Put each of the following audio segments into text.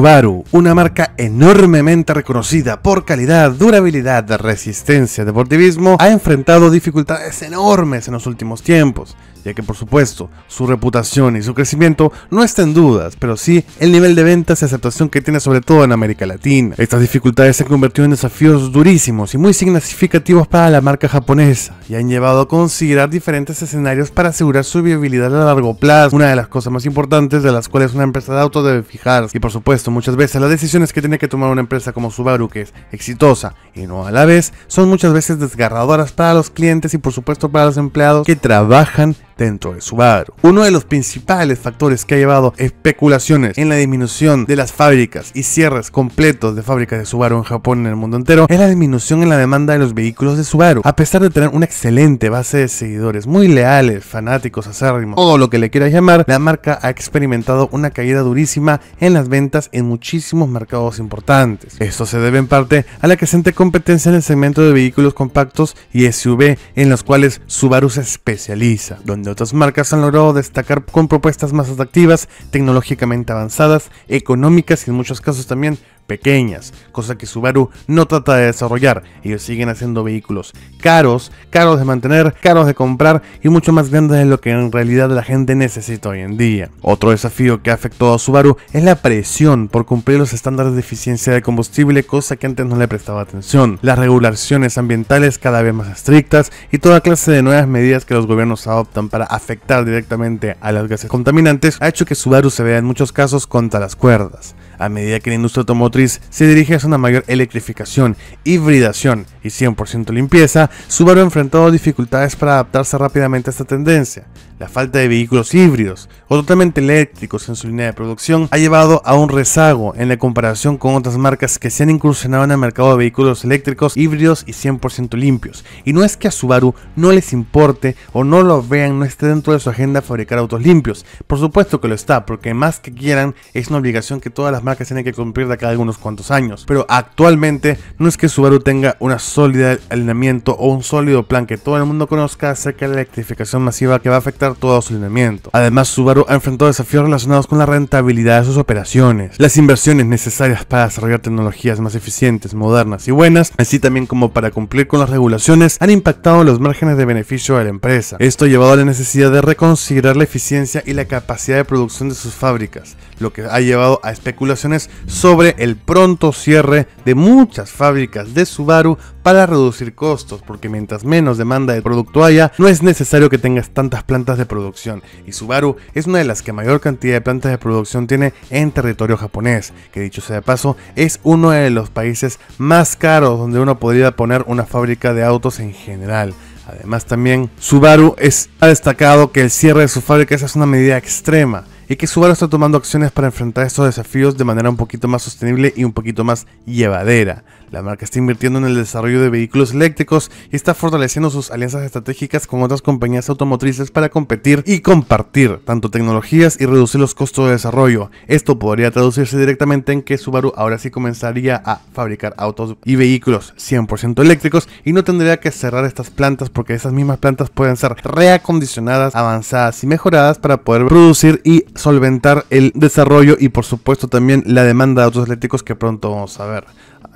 Subaru, una marca enormemente reconocida por calidad, durabilidad, resistencia, deportivismo, ha enfrentado dificultades enormes en los últimos tiempos ya que por supuesto su reputación y su crecimiento no está en dudas, pero sí el nivel de ventas y aceptación que tiene sobre todo en América Latina. Estas dificultades se han convertido en desafíos durísimos y muy significativos para la marca japonesa y han llevado a considerar diferentes escenarios para asegurar su viabilidad a largo plazo, una de las cosas más importantes de las cuales una empresa de auto debe fijarse. Y por supuesto, muchas veces las decisiones que tiene que tomar una empresa como Subaru, que es exitosa y no a la vez, son muchas veces desgarradoras para los clientes y por supuesto para los empleados que trabajan dentro de Subaru. Uno de los principales factores que ha llevado especulaciones en la disminución de las fábricas y cierres completos de fábricas de Subaru en Japón y en el mundo entero es la disminución en la demanda de los vehículos de Subaru. A pesar de tener una excelente base de seguidores, muy leales, fanáticos, acérrimos, todo lo que le quieras llamar, la marca ha experimentado una caída durísima en las ventas en muchísimos mercados importantes. Esto se debe en parte a la creciente competencia en el segmento de vehículos compactos y SUV en los cuales Subaru se especializa, donde otras marcas han logrado destacar con propuestas más atractivas, tecnológicamente avanzadas, económicas y en muchos casos también pequeñas, cosa que Subaru no trata de desarrollar. Ellos siguen haciendo vehículos caros, caros de mantener, caros de comprar y mucho más grandes de lo que en realidad la gente necesita hoy en día. Otro desafío que ha afectado a Subaru es la presión por cumplir los estándares de eficiencia de combustible, cosa que antes no le prestaba atención. Las regulaciones ambientales cada vez más estrictas y toda clase de nuevas medidas que los gobiernos adoptan para afectar directamente a las gases contaminantes ha hecho que Subaru se vea en muchos casos contra las cuerdas a medida que la industria automotriz se dirige hacia una mayor electrificación, hibridación y 100% limpieza, Subaru ha enfrentado dificultades para adaptarse rápidamente a esta tendencia la falta de vehículos híbridos o totalmente eléctricos en su línea de producción ha llevado a un rezago en la comparación con otras marcas que se han incursionado en el mercado de vehículos eléctricos híbridos y 100% limpios. Y no es que a Subaru no les importe o no lo vean, no esté dentro de su agenda fabricar autos limpios. Por supuesto que lo está, porque más que quieran es una obligación que todas las marcas tienen que cumplir de cada a algunos cuantos años. Pero actualmente no es que Subaru tenga una sólida alineamiento o un sólido plan que todo el mundo conozca acerca de la electrificación masiva que va a afectar todo su lineamiento. Además, Subaru ha enfrentado desafíos relacionados con la rentabilidad de sus operaciones, las inversiones necesarias para desarrollar tecnologías más eficientes, modernas y buenas, así también como para cumplir con las regulaciones, han impactado los márgenes de beneficio de la empresa. Esto ha llevado a la necesidad de reconsiderar la eficiencia y la capacidad de producción de sus fábricas, lo que ha llevado a especulaciones sobre el pronto cierre de muchas fábricas de Subaru para reducir costos, porque mientras menos demanda de producto haya, no es necesario que tengas tantas plantas de producción, y Subaru es una de las que mayor cantidad de plantas de producción tiene en territorio japonés, que dicho sea de paso, es uno de los países más caros donde uno podría poner una fábrica de autos en general. Además también Subaru ha destacado que el cierre de su fábrica es una medida extrema y que Subaru está tomando acciones para enfrentar estos desafíos de manera un poquito más sostenible y un poquito más llevadera. La marca está invirtiendo en el desarrollo de vehículos eléctricos y está fortaleciendo sus alianzas estratégicas con otras compañías automotrices para competir y compartir tanto tecnologías y reducir los costos de desarrollo. Esto podría traducirse directamente en que Subaru ahora sí comenzaría a fabricar autos y vehículos 100% eléctricos y no tendría que cerrar estas plantas porque esas mismas plantas pueden ser reacondicionadas, avanzadas y mejoradas para poder producir y solventar el desarrollo y por supuesto también la demanda de autos eléctricos que pronto vamos a ver.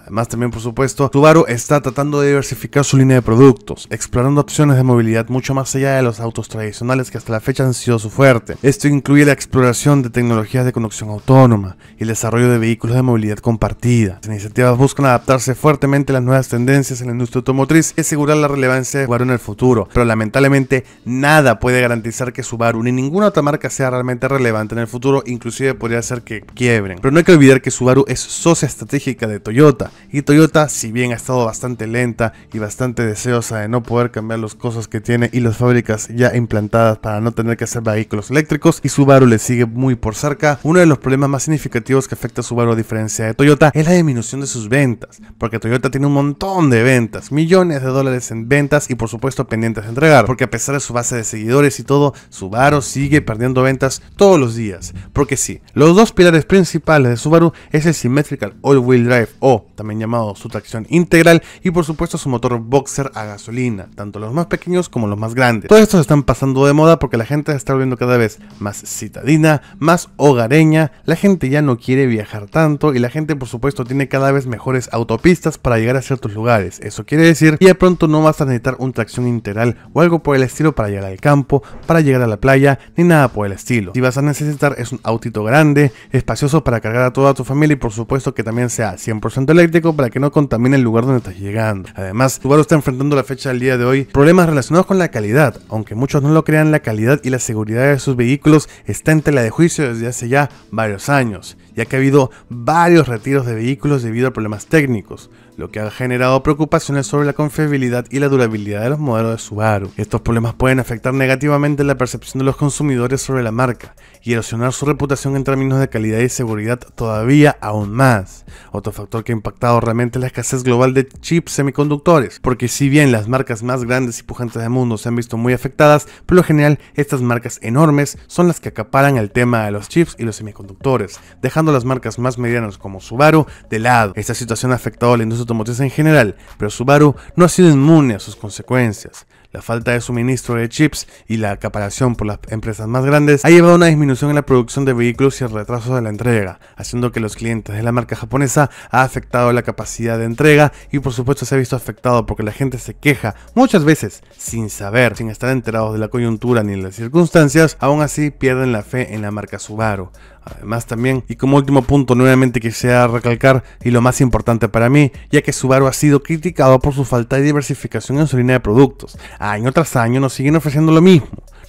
Además, también, por supuesto, Subaru está tratando de diversificar su línea de productos, explorando opciones de movilidad mucho más allá de los autos tradicionales que hasta la fecha han sido su fuerte. Esto incluye la exploración de tecnologías de conducción autónoma y el desarrollo de vehículos de movilidad compartida. Las iniciativas buscan adaptarse fuertemente a las nuevas tendencias en la industria automotriz y asegurar la relevancia de Subaru en el futuro, pero lamentablemente nada puede garantizar que Subaru ni ninguna otra marca sea realmente relevante en el futuro, inclusive podría ser que quiebren. Pero no hay que olvidar que Subaru es socia estratégica de Toyota, y Toyota, si bien ha estado bastante lenta y bastante deseosa de no poder cambiar los cosas que tiene y las fábricas ya implantadas para no tener que hacer vehículos eléctricos, y Subaru le sigue muy por cerca, uno de los problemas más significativos que afecta a Subaru a diferencia de Toyota es la disminución de sus ventas, porque Toyota tiene un montón de ventas, millones de dólares en ventas y por supuesto pendientes de entregar, porque a pesar de su base de seguidores y todo, Subaru sigue perdiendo ventas todos los días, porque sí, los dos pilares principales de Subaru es el Symmetrical All Wheel Drive o también también llamado su tracción integral y por supuesto su motor boxer a gasolina, tanto los más pequeños como los más grandes. Todos estos están pasando de moda porque la gente está volviendo cada vez más citadina, más hogareña, la gente ya no quiere viajar tanto y la gente por supuesto tiene cada vez mejores autopistas para llegar a ciertos lugares. Eso quiere decir que de pronto no vas a necesitar un tracción integral o algo por el estilo para llegar al campo, para llegar a la playa, ni nada por el estilo. Si vas a necesitar es un autito grande, espacioso para cargar a toda tu familia y por supuesto que también sea 100% eléctrico para que no contamine el lugar donde estás llegando. Además, Subaru está enfrentando la fecha del día de hoy problemas relacionados con la calidad. Aunque muchos no lo crean, la calidad y la seguridad de sus vehículos está en tela de juicio desde hace ya varios años, ya que ha habido varios retiros de vehículos debido a problemas técnicos lo que ha generado preocupaciones sobre la confiabilidad y la durabilidad de los modelos de Subaru. Estos problemas pueden afectar negativamente la percepción de los consumidores sobre la marca y erosionar su reputación en términos de calidad y seguridad todavía aún más. Otro factor que ha impactado realmente es la escasez global de chips semiconductores, porque si bien las marcas más grandes y pujantes del mundo se han visto muy afectadas, por lo general estas marcas enormes son las que acaparan el tema de los chips y los semiconductores, dejando las marcas más medianas como Subaru de lado. Esta situación ha afectado a la industria automotriz en general, pero Subaru no ha sido inmune a sus consecuencias la falta de suministro de chips y la acaparación por las empresas más grandes ha llevado a una disminución en la producción de vehículos y el retraso de la entrega, haciendo que los clientes de la marca japonesa ha afectado la capacidad de entrega y por supuesto se ha visto afectado porque la gente se queja muchas veces sin saber, sin estar enterados de la coyuntura ni de las circunstancias, aún así pierden la fe en la marca Subaru. Además también, y como último punto nuevamente quisiera recalcar, y lo más importante para mí, ya que Subaru ha sido criticado por su falta de diversificación en su línea de productos, año tras año nos siguen ofreciendo lo mismo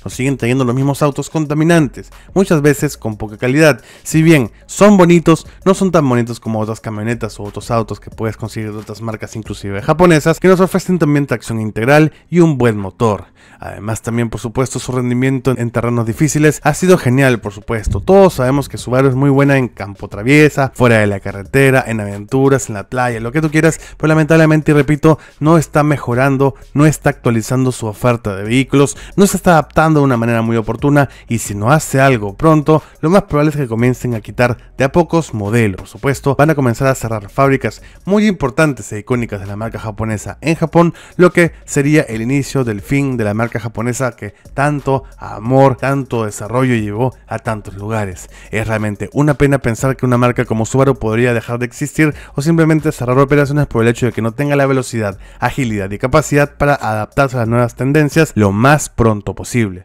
siguen trayendo los mismos autos contaminantes, muchas veces con poca calidad. Si bien son bonitos, no son tan bonitos como otras camionetas o otros autos que puedes conseguir de otras marcas, inclusive japonesas, que nos ofrecen también tracción integral y un buen motor. Además también por supuesto su rendimiento en terrenos difíciles ha sido genial por supuesto. Todos sabemos que Subaru es muy buena en campo traviesa, fuera de la carretera, en aventuras, en la playa, lo que tú quieras, pero lamentablemente y repito, no está mejorando, no está actualizando su oferta de vehículos, no se está adaptando de una manera muy oportuna y si no hace algo pronto, lo más probable es que comiencen a quitar de a pocos modelos. Por supuesto, van a comenzar a cerrar fábricas muy importantes e icónicas de la marca japonesa en Japón, lo que sería el inicio del fin de la marca japonesa que tanto amor, tanto desarrollo llevó a tantos lugares. Es realmente una pena pensar que una marca como Subaru podría dejar de existir o simplemente cerrar operaciones por el hecho de que no tenga la velocidad, agilidad y capacidad para adaptarse a las nuevas tendencias lo más pronto posible.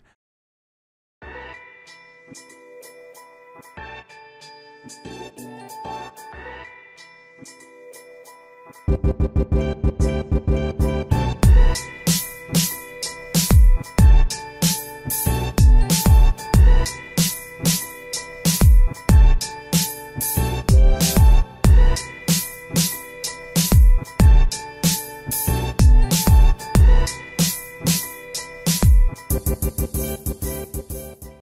Thank you.